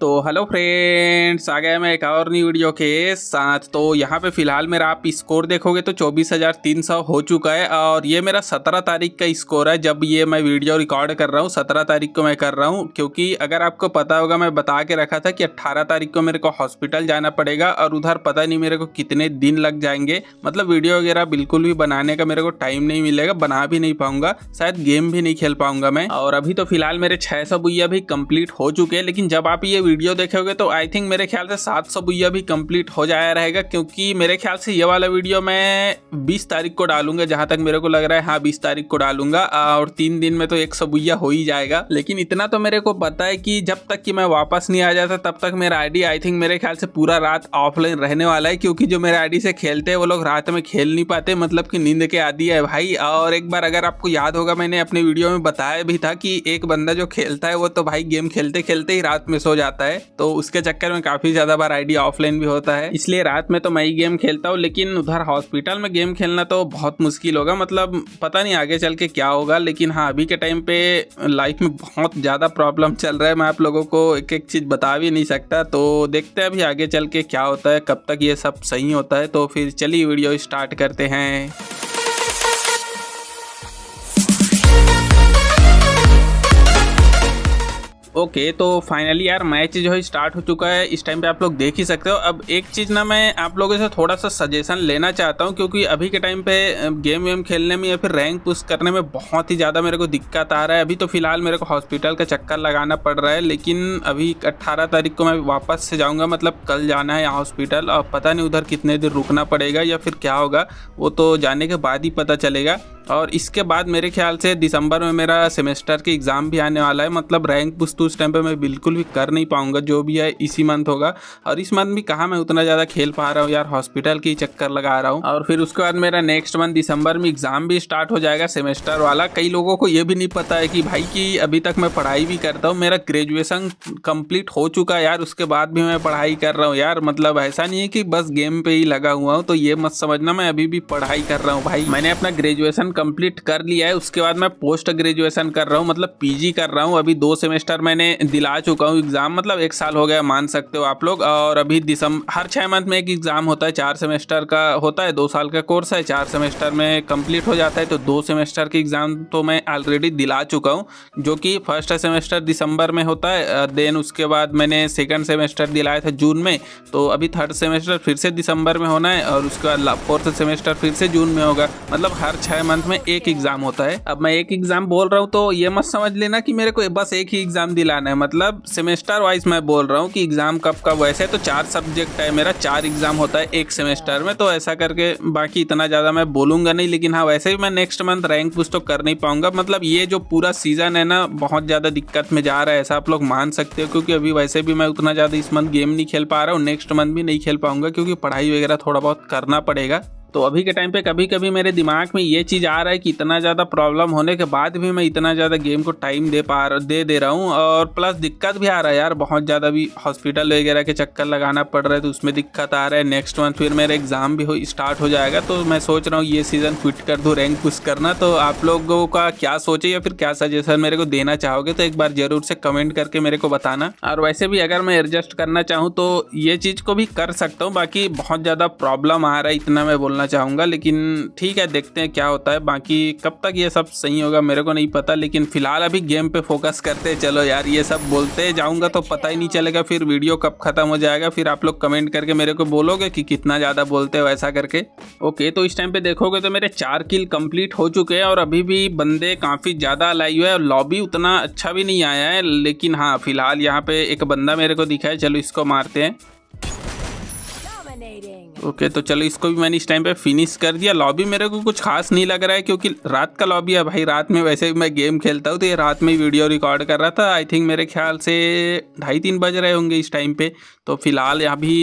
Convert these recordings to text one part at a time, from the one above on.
तो hello friends आ गया मैं एक और न्यू वीडियो के साथ तो यहाँ पे फिलहाल मेरा आप स्कोर देखोगे तो 24,300 हो चुका है और ये मेरा 17 तारीख का स्कोर है जब ये मैं वीडियो रिकॉर्ड कर रहा हूँ 17 तारीख को मैं कर रहा हूँ क्योंकि अगर आपको पता होगा मैं बता के रखा था कि 18 तारीख को मेरे को हॉस्पिटल जाना पड़ेगा और उधर पता नहीं मेरे को कितने दिन लग जाएंगे मतलब वीडियो वगैरह बिल्कुल भी बनाने का मेरे को टाइम नहीं मिलेगा बना भी नहीं पाऊंगा शायद गेम भी नहीं खेल पाऊंगा मैं और अभी तो फिलहाल मेरे छह सौ भी कंप्लीट हो चुके हैं लेकिन जब आप ये वीडियो देखे तो आई थिंक मेरे ख्याल से सात सौ बुइया भी कंप्लीट हो जाया रहेगा क्योंकि मेरे ख्याल से ये वाला वीडियो मैं बीस तारीख को डालूंगा जहां तक मेरे को लग रहा है हाँ बीस तारीख को डालूंगा और तीन दिन में तो एक सौ बुया हो ही जाएगा लेकिन इतना तो मेरे को पता है कि जब तक कि मैं वापस नहीं आ जाता तब तक मेरा आईडी आई थिंक मेरे ख्याल से पूरा रात ऑफलाइन रहने वाला है क्योंकि जो मेरे आईडी से खेलते हैं वो लोग रात में खेल नहीं पाते मतलब कि नींद के आदि है भाई और एक बार अगर आपको याद होगा मैंने अपने वीडियो में बताया भी था कि एक बंदा जो खेलता है वो तो भाई गेम खेलते खेलते ही रात में सो जाता जाता है तो उसके चक्कर में काफी ज्यादा बार आईडी ऑफलाइन भी होता है इसलिए रात में तो मैं ही गेम खेलता हूँ लेकिन उधर हॉस्पिटल में गेम खेलना तो बहुत मुश्किल होगा मतलब पता नहीं आगे चल के क्या होगा लेकिन हाँ अभी के टाइम पे लाइफ में बहुत ज़्यादा प्रॉब्लम चल रहा है मैं आप लोगों को एक एक चीज़ बता भी नहीं सकता तो देखते हैं अभी आगे चल के क्या होता है कब तक ये सब सही होता है तो फिर चलिए वीडियो स्टार्ट करते हैं ओके तो फाइनली यार मैच जो है स्टार्ट हो चुका है इस टाइम पे आप लोग देख ही सकते हो अब एक चीज़ ना मैं आप लोगों से थोड़ा सा सजेशन लेना चाहता हूँ क्योंकि अभी के टाइम पे गेम वेम खेलने में या फिर रैंक पुश करने में बहुत ही ज़्यादा मेरे को दिक्कत आ रहा है अभी तो फिलहाल मेरे को हॉस्पिटल का चक्कर लगाना पड़ रहा है लेकिन अभी अट्ठारह तारीख को मैं वापस से जाऊँगा मतलब कल जाना है यहाँ हॉस्पिटल और पता नहीं उधर कितने देर रुकना पड़ेगा या फिर क्या होगा वो तो जाने के बाद ही पता चलेगा और इसके बाद मेरे ख्याल से दिसंबर में मेरा सेमेस्टर की एग्ज़ाम भी आने वाला है मतलब रैंक पुस्त तो उस टाइम पर मैं बिल्कुल भी कर नहीं पाऊँगा जो भी है इसी मंथ होगा और इस मंथ भी कहाँ मैं उतना ज़्यादा खेल पा रहा हूँ यार हॉस्पिटल की चक्कर लगा रहा हूँ और फिर उसके बाद मेरा नेक्स्ट मंथ दिसंबर में एग्ज़ाम भी स्टार्ट हो जाएगा सेमेस्टर वाला कई लोगों को ये भी नहीं पता है कि भाई कि अभी तक मैं पढ़ाई भी करता हूँ मेरा ग्रेजुएसन कम्प्लीट हो चुका है यार उसके बाद भी मैं पढ़ाई कर रहा हूँ यार मतलब ऐसा नहीं है कि बस गेम पर ही लगा हुआ हूँ तो ये मत समझना मैं अभी भी पढ़ाई कर रहा हूँ भाई मैंने अपना ग्रेजुएसन कंप्लीट कर लिया है उसके बाद मैं पोस्ट ग्रेजुएशन कर रहा हूँ मतलब पीजी कर रहा हूँ अभी दो सेमेस्टर मैंने दिला चुका हूँ एग्ज़ाम मतलब एक साल हो गया मान सकते हो आप लोग और अभी दिसंबर हर छः मंथ में एक एग्ज़ाम होता है चार सेमेस्टर का होता है दो साल का कोर्स है चार सेमेस्टर में कंप्लीट हो जाता है तो दो सेमेस्टर की एग्ज़ाम तो मैं ऑलरेडी दिला चुका हूँ जो कि फर्स्ट सेमेस्टर दिसंबर में होता है देन उसके बाद मैंने सेकेंड सेमेस्टर दिलाया था जून में तो अभी थर्ड सेमेस्टर फिर से दिसंबर में होना है और उसके बाद फोर्थ सेमेस्टर फिर से जून में होगा मतलब हर छः मंथ में एक एग्जाम होता है अब मैं एक एग्जाम बोल रहा हूँ तो ये मत समझ लेना कि मेरे को बस एक ही एग्जाम दिलाना है मतलब सेमेस्टर वाइज मैं बोल रहा हूँ कि एग्जाम कब कब वैसे तो चार सब्जेक्ट है मेरा चार एग्जाम होता है एक सेमेस्टर में तो ऐसा करके बाकी इतना ज़्यादा मैं बोलूंगा नहीं लेकिन हाँ वैसे भी मैं नेक्स्ट मंथ रैंक पुस्ट तो कर नहीं पाऊंगा मतलब ये जो पूरा सीज़न है ना बहुत ज़्यादा दिक्कत में जा रहा है ऐसा आप लोग मान सकते हो क्योंकि अभी वैसे भी मैं उतना ज़्यादा इस मंथ गेम नहीं खेल पा रहा हूँ नेक्स्ट मंथ भी नहीं खेल पाऊंगा क्योंकि पढ़ाई वगैरह थोड़ा बहुत करना पड़ेगा तो अभी के टाइम पे कभी कभी मेरे दिमाग में ये चीज़ आ रहा है कि इतना ज़्यादा प्रॉब्लम होने के बाद भी मैं इतना ज़्यादा गेम को टाइम दे पा दे दे रहा हूँ और प्लस दिक्कत भी आ रहा है यार बहुत ज़्यादा भी हॉस्पिटल वगैरह के चक्कर लगाना पड़ रहा है तो उसमें दिक्कत आ रहा है नेक्स्ट मंथ फिर मेरा एग्ज़ाम भी हो स्टार्ट हो जाएगा तो मैं सोच रहा हूँ ये सीज़न क्विट कर दूँ रैंक कुछ करना तो आप लोगों का क्या सोचे या फिर क्या सजेशन मेरे को देना चाहोगे तो एक बार ज़रूर से कमेंट करके मेरे को बताना और वैसे भी अगर मैं एडजस्ट करना चाहूँ तो ये चीज़ को भी कर सकता हूँ बाकी बहुत ज़्यादा प्रॉब्लम आ रहा है इतना मैं बोलना बोलना चाहूँगा लेकिन ठीक है देखते हैं क्या होता है बाकी कब तक ये सब सही होगा मेरे को नहीं पता लेकिन फ़िलहाल अभी गेम पे फोकस करते हैं चलो यार ये सब बोलते जाऊँगा तो पता ही नहीं चलेगा फिर वीडियो कब ख़त्म हो जाएगा फिर आप लोग कमेंट करके मेरे को बोलोगे कि कितना ज़्यादा बोलते हो ऐसा करके ओके तो इस टाइम पर देखोगे तो मेरे चार किल कम्प्लीट हो चुके हैं और अभी भी बंदे काफ़ी ज़्यादा लाई हुए हैं और लॉबी उतना अच्छा भी नहीं आया है लेकिन हाँ फिलहाल यहाँ पर एक बंदा मेरे को दिखा है चलो इसको मारते हैं ओके तो चलो इसको भी मैंने इस टाइम पे फिनिश कर दिया लॉबी मेरे को कुछ खास नहीं लग रहा है क्योंकि रात का लॉबी है भाई रात में वैसे भी मैं गेम खेलता हूँ तो ये रात में वीडियो रिकॉर्ड कर रहा था आई थिंक मेरे ख्याल से ढाई तीन बज रहे होंगे इस टाइम पे तो फिलहाल अभी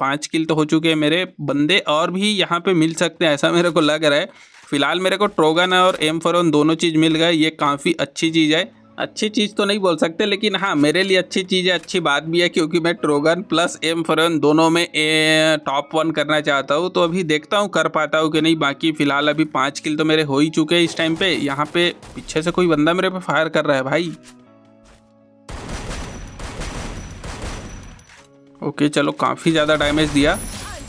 पाँच किल तो हो चुके हैं मेरे बंदे और भी यहाँ पर मिल सकते हैं ऐसा मेरे को लग रहा है फिलहाल मेरे को ट्रोगन और एम दोनों चीज़ मिल गए ये काफ़ी अच्छी चीज़ है अच्छी चीज़ तो नहीं बोल सकते लेकिन हाँ मेरे लिए अच्छी चीज़ है अच्छी बात भी है क्योंकि मैं ट्रोगन प्लस एम फरन दोनों में टॉप वन करना चाहता हूँ तो अभी देखता हूँ कर पाता हूँ कि नहीं बाकी फ़िलहाल अभी पाँच किल तो मेरे हो ही चुके हैं इस टाइम पे यहाँ पे पीछे से कोई बंदा मेरे पे फायर कर रहा है भाई ओके चलो काफ़ी ज़्यादा डैमेज दिया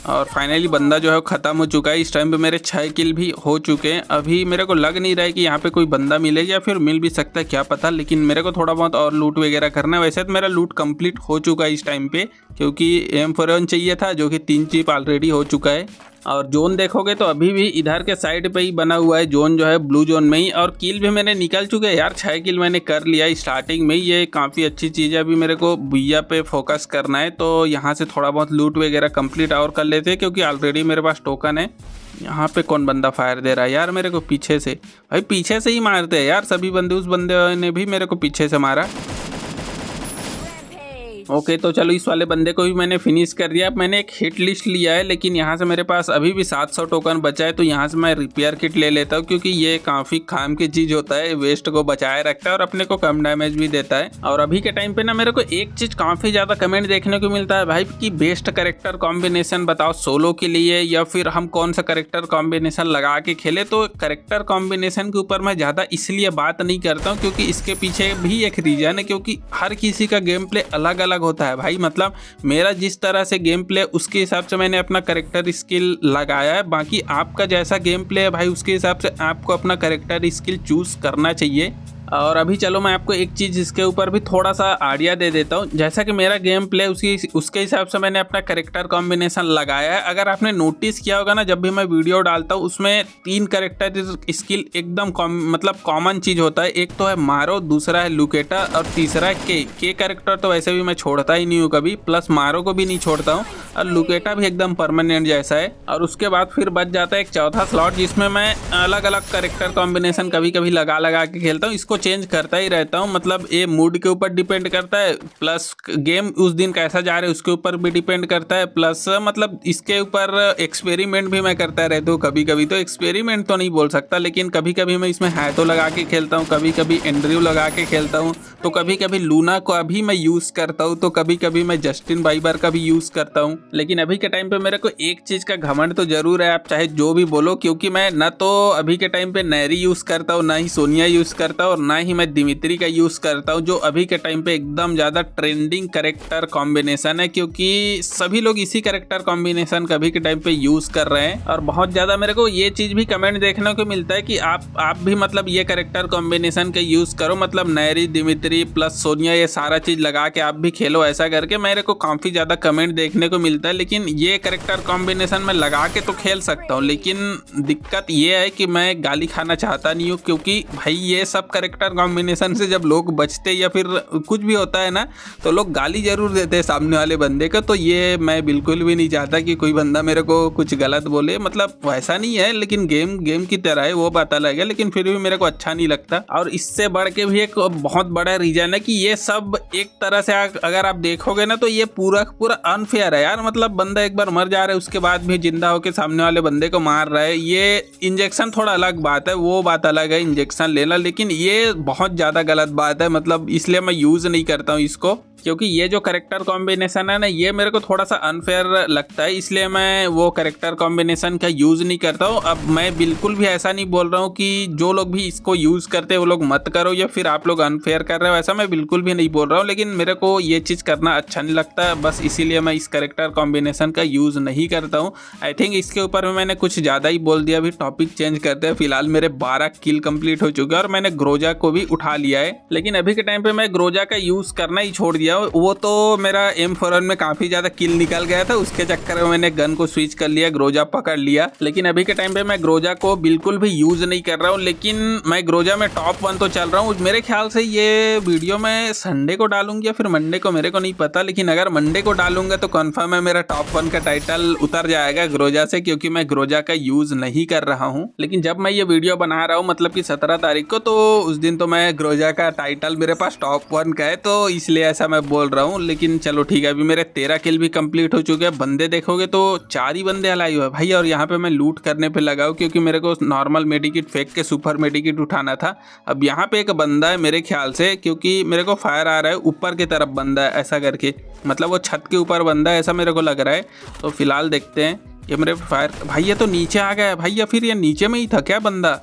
और फाइनली बंदा जो है ख़त्म हो चुका है इस टाइम पे मेरे छः किल भी हो चुके हैं अभी मेरे को लग नहीं रहा है कि यहाँ पे कोई बंदा मिलेगा या फिर मिल भी सकता है क्या पता लेकिन मेरे को थोड़ा बहुत और लूट वगैरह करना है वैसे तो मेरा लूट कंप्लीट हो चुका है इस टाइम पे क्योंकि एम फोरन चाहिए था जो कि तीन चिप ऑलरेडी हो चुका है और जोन देखोगे तो अभी भी इधर के साइड पे ही बना हुआ है जोन जो है ब्लू जोन में ही और किल भी मैंने निकल चुके हैं यार छः किल मैंने कर लिया स्टार्टिंग में ही ये काफ़ी अच्छी चीज़ है अभी मेरे को बुया पे फोकस करना है तो यहाँ से थोड़ा बहुत लूट वगैरह कंप्लीट और कर लेते हैं क्योंकि ऑलरेडी मेरे पास टोकन है यहाँ पे कौन बंदा फायर दे रहा है यार मेरे को पीछे से भाई पीछे से ही मारते हैं यार सभी बंदे उस बंदे ने भी मेरे को पीछे से मारा ओके तो चलो इस वाले बंदे को भी मैंने फिनिश कर दिया मैंने एक हिट लिस्ट लिया है लेकिन यहाँ से मेरे पास अभी भी 700 टोकन बचा है तो यहाँ से मैं रिपेयर किट ले लेता हूँ क्योंकि ये काफ़ी खाम की चीज़ होता है वेस्ट को बचाए रखता है और अपने को कम डैमेज भी देता है और अभी के टाइम पे ना मेरे को एक चीज़ काफ़ी ज़्यादा कमेंट देखने को मिलता है भाई की बेस्ट करेक्टर कॉम्बिनेशन बताओ सोलो के लिए या फिर हम कौन सा करेक्टर कॉम्बिनेशन लगा के खेले तो करेक्टर कॉम्बिनेशन के ऊपर मैं ज़्यादा इसलिए बात नहीं करता हूँ क्योंकि इसके पीछे भी एक रीज़न है क्योंकि हर किसी का गेम प्ले अलग अलग अलग होता है भाई मतलब मेरा जिस तरह से गेम प्ले उसके हिसाब से मैंने अपना करेक्टर स्किल लगाया है बाकी आपका जैसा गेम प्ले है भाई उसके हिसाब से आपको अपना करेक्टर स्किल चूज़ करना चाहिए और अभी चलो मैं आपको एक चीज़ इसके ऊपर भी थोड़ा सा आइडिया दे देता हूँ जैसा कि मेरा गेम प्ले उसी उसके हिसाब से मैंने अपना करेक्टर कॉम्बिनेशन लगाया है अगर आपने नोटिस किया होगा ना जब भी मैं वीडियो डालता हूँ उसमें तीन करेक्टर स्किल एकदम कॉम मतलब कॉमन चीज़ होता है एक तो है मारो दूसरा है लुकेटा और तीसरा है के के करेक्टर तो वैसे भी मैं छोड़ता ही नहीं हूँ कभी प्लस मारो को भी नहीं छोड़ता हूँ और लुकेटा भी एकदम परमानेंट जैसा है और उसके बाद फिर बच जाता है एक चौथा स्लॉट जिसमें मैं अलग अलग करेक्टर कॉम्बिनेशन कभी कभी लगा लगा के खेलता हूँ इसको को चेंज करता ही रहता हूँ मतलब ये मूड के ऊपर डिपेंड करता है प्लस गेम उस दिन कैसा जा रहा है उसके ऊपर भी डिपेंड करता है प्लस मतलब इसके ऊपर एक्सपेरिमेंट भी मैं करता रहता हूँ कभी कभी तो एक्सपेरिमेंट तो नहीं बोल सकता लेकिन कभी कभी मैं इसमें हैतो लगा के खेलता हूँ कभी कभी एंड्रयू लगा के खेलता हूँ तो कभी कभी लूना को अभी मैं यूज़ करता हूँ तो कभी कभी मैं जस्टिन बाइबर का भी यूज़ करता हूँ लेकिन अभी के टाइम पे मेरे को एक चीज़ का घमंड तो ज़रूर है आप चाहे जो भी बोलो क्योंकि मैं ना तो अभी के टाइम पे नैरी यूज़ करता हूँ ना ही सोनिया यूज़ करता हूँ और ना ही मैं दिमित्री का यूज़ करता हूँ जो अभी के टाइम पे एकदम ज़्यादा ट्रेंडिंग करेक्टर कॉम्बिनेशन है क्योंकि सभी लोग इसी करेक्टर कॉम्बिनेशन कभी के टाइम पे यूज़ कर रहे हैं और बहुत ज़्यादा मेरे को ये चीज़ भी कमेंट देखने को मिलता है कि आप आप भी मतलब ये करेक्टर कॉम्बिनेशन का यूज़ करो मतलब नैरी दिमित्री प्लस सोनिया ये सारा चीज़ लगा के आप भी खेलो ऐसा करके मेरे को काफ़ी ज़्यादा कमेंट देखने को मिलता है लेकिन ये करेक्टर कॉम्बिनेशन मैं लगा के तो खेल सकता हूँ लेकिन दिक्कत ये है कि मैं गाली खाना चाहता नहीं हूँ क्योंकि भाई ये सब करेक्टर कैरेक्टर कॉम्बिनेशन से जब लोग बचते या फिर कुछ भी होता है ना तो लोग गाली ज़रूर देते हैं सामने वाले बंदे को तो ये मैं बिल्कुल भी नहीं चाहता कि कोई बंदा मेरे को कुछ गलत बोले मतलब वैसा नहीं है लेकिन गेम गेम की तरह है वो पता गया लेकिन फिर भी मेरे को अच्छा नहीं लगता और इससे बढ़ के भी एक बहुत बड़ा रीजन है कि ये सब एक तरह से अगर आप देखोगे ना तो ये पूरा पूरा अनफेयर है यार मतलब बंदा एक बार मर जा रहा है उसके बाद भी जिंदा होकर सामने वाले बंदे को मार रहा है ये इंजेक्शन थोड़ा अलग बात है वो बात अलग है इंजेक्शन लेना लेकिन ये बहुत ज़्यादा गलत बात है मतलब इसलिए मैं यूज़ नहीं करता हूँ इसको क्योंकि ये जो करेक्टर कॉम्बिनेशन है ना ये मेरे को थोड़ा सा अनफेयर लगता है इसलिए मैं वो करेक्टर कॉम्बिनेशन का यूज़ नहीं करता हूँ अब मैं बिल्कुल भी ऐसा नहीं बोल रहा हूँ कि जो लोग भी इसको यूज़ करते हैं वो लोग मत करो या फिर आप लोग अनफेयर कर रहे हो ऐसा मैं बिल्कुल भी नहीं बोल रहा हूँ लेकिन मेरे को ये चीज़ करना अच्छा नहीं लगता बस इसीलिए मैं इस करेक्टर कॉम्बिनेशन का यूज़ नहीं करता हूँ आई थिंक इसके ऊपर मैंने कुछ ज़्यादा ही बोल दिया अभी टॉपिक चेंज करते हैं फिलहाल मेरे बारह किल कम्प्लीट हो चुके हैं और मैंने ग्रोजा ग्रोजा को भी उठा लिया है लेकिन अभी के टाइम पे मैं ग्रोजा का यूज़ करना ही छोड़ दिया वो तो मेरा एम में काफ़ी ज़्यादा किल निकल गया था उसके चक्कर में मैंने गन को स्विच कर लिया ग्रोजा पकड़ लिया लेकिन अभी के टाइम पे मैं ग्रोजा को बिल्कुल भी यूज़ नहीं कर रहा हूँ लेकिन मैं ग्रोजा में टॉप वन तो चल रहा हूँ मेरे ख्याल से ये वीडियो मैं संडे को डालूंगी या फिर मंडे को मेरे को नहीं पता लेकिन अगर मंडे को डालूंगा तो कन्फर्म है मेरा टॉप वन का टाइटल उतर जाएगा ग्रोजा से क्योंकि मैं ग्रोजा का यूज़ नहीं कर रहा हूँ लेकिन जब मैं ये वीडियो बना रहा हूँ मतलब की सत्रह तारीख को तो उस दिन तो मैं ग्रोजा का टाइटल मेरे पास टॉप वन का है तो इसलिए ऐसा मैं बोल रहा हूँ लेकिन चलो ठीक है अभी मेरे तेरह किल भी कंप्लीट हो चुके हैं बंदे देखोगे तो चार ही बंदे हलाई हुए भाई और यहाँ पे मैं लूट करने पे लगा हूँ क्योंकि मेरे को नॉर्मल मेडिकिट फेंक के सुपर मेडिकिट उठाना था अब यहाँ पे एक बंदा है मेरे ख्याल से क्योंकि मेरे को फायर आ रहा है ऊपर की तरफ बंदा है ऐसा करके मतलब वो छत के ऊपर बंदा है ऐसा मेरे को लग रहा है तो फिलहाल देखते हैं ये मेरे फायर भाई ये तो नीचे आ गया है भाई या फिर ये नीचे में ही था क्या बंदा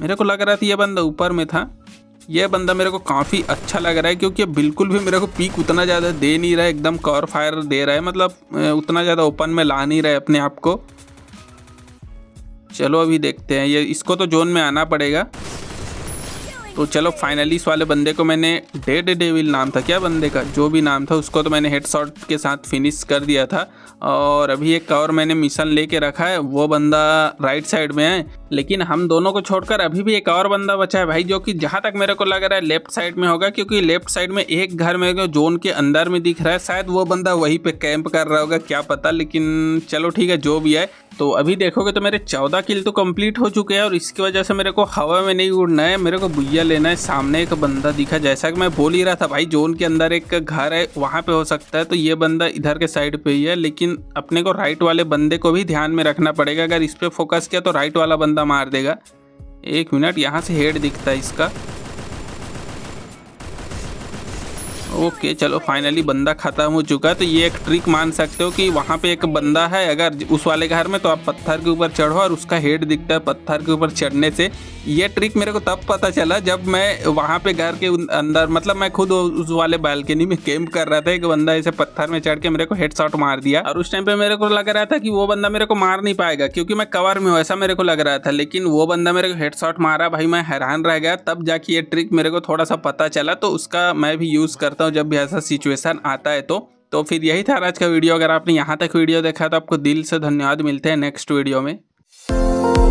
मेरे को लग रहा था ये बंदा ऊपर में था ये बंदा मेरे को काफ़ी अच्छा लग रहा है क्योंकि बिल्कुल भी मेरे को पीक उतना ज़्यादा दे नहीं रहा है एकदम कवर फायर दे रहा है मतलब उतना ज़्यादा ओपन में ला नहीं रहा है अपने आप को चलो अभी देखते हैं ये इसको तो जोन में आना पड़ेगा तो चलो फाइनली इस वाले बंदे को मैंने डेड डेविल नाम था क्या बंदे का जो भी नाम था उसको तो मैंने शॉट के साथ फिनिश कर दिया था और अभी एक कवर मैंने मिशन लेके रखा है वो बंदा राइट साइड में है लेकिन हम दोनों को छोड़कर अभी भी एक और बंदा बचा है भाई जो कि जहाँ तक मेरे को लग रहा है लेफ्ट साइड में होगा क्योंकि लेफ्ट साइड में एक घर में जोन के अंदर में दिख रहा है शायद वो बंदा वहीं पे कैंप कर रहा होगा क्या पता लेकिन चलो ठीक है जो भी है तो अभी देखोगे तो मेरे चौदह किल तो कम्प्लीट हो चुके हैं और इसकी वजह से मेरे को हवा में नहीं उड़ना है मेरे को बुइया लेना है सामने एक बंदा दिखा जैसा कि मैं बोल ही रहा था भाई जोन के अंदर एक घर है वहाँ पे हो सकता है तो ये बंदा इधर के साइड पे ही है लेकिन अपने को राइट वाले बंदे को भी ध्यान में रखना पड़ेगा अगर इस पर फोकस किया तो राइट वाला बंदा बंदा मार देगा एक मिनट यहाँ से हेड दिखता है इसका ओके चलो फाइनली बंदा ख़त्म हो चुका है तो ये एक ट्रिक मान सकते हो कि वहाँ पे एक बंदा है अगर उस वाले घर में तो आप पत्थर के ऊपर चढ़ो और उसका हेड दिखता है पत्थर के ऊपर चढ़ने से ये ट्रिक मेरे को तब पता चला जब मैं वहाँ पे घर के अंदर मतलब मैं खुद उस वाले बालकनी में कैंप कर रहा था एक बंदा ऐसे पत्थर में चढ़ के मेरे को हेड शॉट मार दिया और उस टाइम पे मेरे को लग रहा था कि वो बंदा मेरे को मार नहीं पाएगा क्योंकि मैं कवर में हूँ ऐसा मेरे को लग रहा था लेकिन वो बंदा मेरे को हेड शॉट मारा भाई मैं हैरान रह गया तब जाके ये ट्रिक मेरे को थोड़ा सा पता चला तो उसका मैं भी यूज़ करता करता हूँ जब भी ऐसा सिचुएसन आता है तो तो फिर यही था आज का वीडियो अगर आपने यहाँ तक वीडियो देखा तो आपको दिल से धन्यवाद मिलते हैं नेक्स्ट वीडियो में